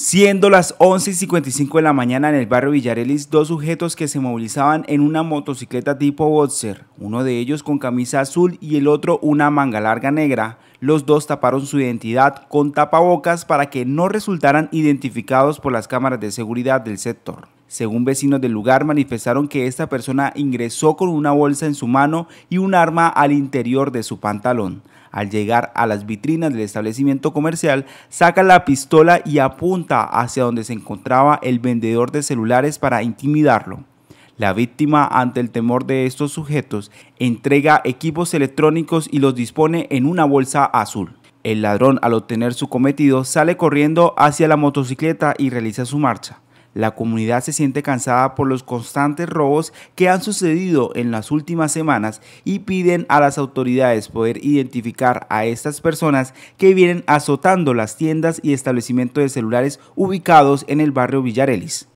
Siendo las 11.55 de la mañana en el barrio Villarelis, dos sujetos que se movilizaban en una motocicleta tipo boxer, uno de ellos con camisa azul y el otro una manga larga negra. Los dos taparon su identidad con tapabocas para que no resultaran identificados por las cámaras de seguridad del sector. Según vecinos del lugar, manifestaron que esta persona ingresó con una bolsa en su mano y un arma al interior de su pantalón. Al llegar a las vitrinas del establecimiento comercial, saca la pistola y apunta hacia donde se encontraba el vendedor de celulares para intimidarlo. La víctima, ante el temor de estos sujetos, entrega equipos electrónicos y los dispone en una bolsa azul. El ladrón, al obtener su cometido, sale corriendo hacia la motocicleta y realiza su marcha. La comunidad se siente cansada por los constantes robos que han sucedido en las últimas semanas y piden a las autoridades poder identificar a estas personas que vienen azotando las tiendas y establecimientos de celulares ubicados en el barrio Villarelis.